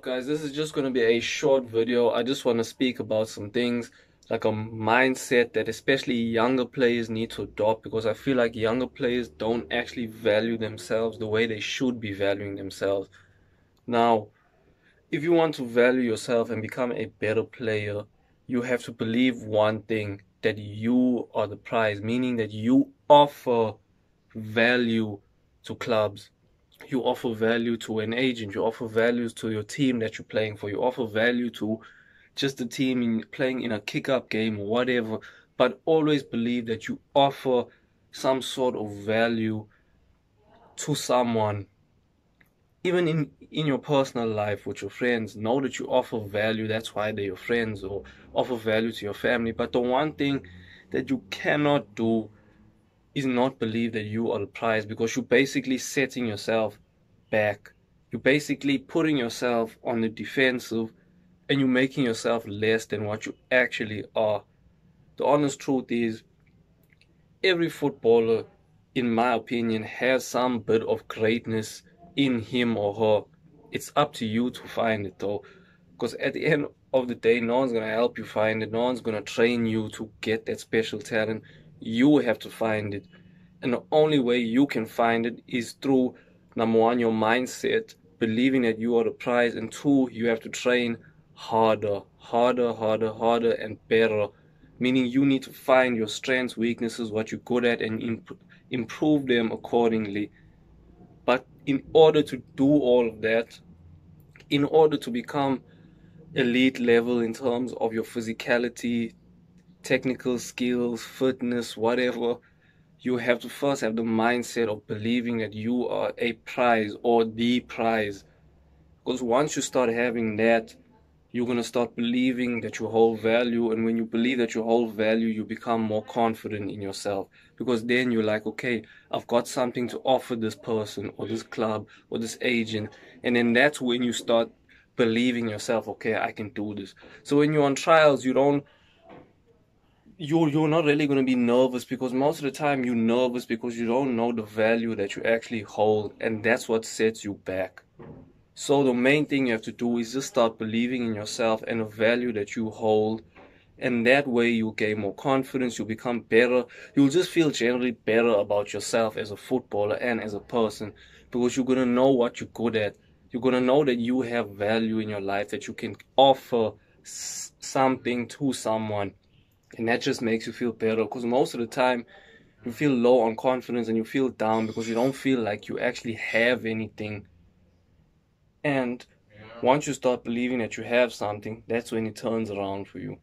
up guys this is just going to be a short video i just want to speak about some things like a mindset that especially younger players need to adopt because i feel like younger players don't actually value themselves the way they should be valuing themselves now if you want to value yourself and become a better player you have to believe one thing that you are the prize meaning that you offer value to clubs you offer value to an agent, you offer values to your team that you're playing for, you offer value to just the team in playing in a kick up game or whatever, but always believe that you offer some sort of value to someone even in in your personal life with your friends know that you offer value that's why they're your friends or offer value to your family but the one thing that you cannot do is not believe that you are the prize because you're basically setting yourself back. You're basically putting yourself on the defensive and you're making yourself less than what you actually are. The honest truth is, every footballer, in my opinion, has some bit of greatness in him or her. It's up to you to find it though. Because at the end of the day, no one's going to help you find it, no one's going to train you to get that special talent. You have to find it. And the only way you can find it is through number one, your mindset, believing that you are the prize, and two, you have to train harder, harder, harder, harder, and better. Meaning you need to find your strengths, weaknesses, what you're good at, and imp- improve them accordingly. But in order to do all of that, in order to become elite level in terms of your physicality, technical skills, fitness, whatever, you have to first have the mindset of believing that you are a prize or the prize. Because once you start having that, you're going to start believing that you hold value. And when you believe that you hold value, you become more confident in yourself. Because then you're like, okay, I've got something to offer this person or this club or this agent. And then that's when you start believing yourself, okay, I can do this. So when you're on trials, you don't you're you're not really going to be nervous because most of the time you're nervous because you don't know the value that you actually hold and that's what sets you back so the main thing you have to do is just start believing in yourself and the value that you hold and that way you'll gain more confidence you'll become better you'll just feel generally better about yourself as a footballer and as a person because you're going to know what you're good at you're going to know that you have value in your life that you can offer something to someone and that just makes you feel better because most of the time you feel low on confidence and you feel down because you don't feel like you actually have anything and once you start believing that you have something that's when it turns around for you